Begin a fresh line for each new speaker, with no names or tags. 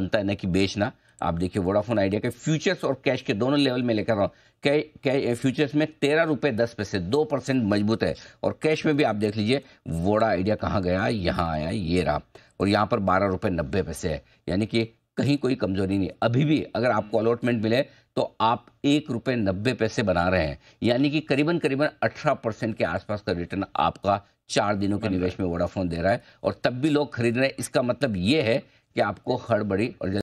बनता है ना कि बेचना आप देखिए वोडाफोन आइडिया के फ्यूचर्स और कैश के दोनों लेवल में लेकर रहा हूँ फ्यूचर्स में तेरह रुपये दस पैसे दो परसेंट मजबूत है और कैश में भी आप देख लीजिए वोडा आइडिया कहाँ गया यहाँ आया ये रहा और यहाँ पर बारह रुपये नब्बे पैसे है यानी कि कहीं कोई कमजोरी नहीं अभी भी अगर आपको अलॉटमेंट मिले तो आप एक रुपये नब्बे पैसे बना रहे हैं यानी कि करीबन करीबन अठारह परसेंट के आसपास का रिटर्न आपका चार दिनों के निवेश में वोडाफोन दे रहा है और तब भी लोग खरीद रहे हैं इसका मतलब ये है कि आपको हड़बड़ी और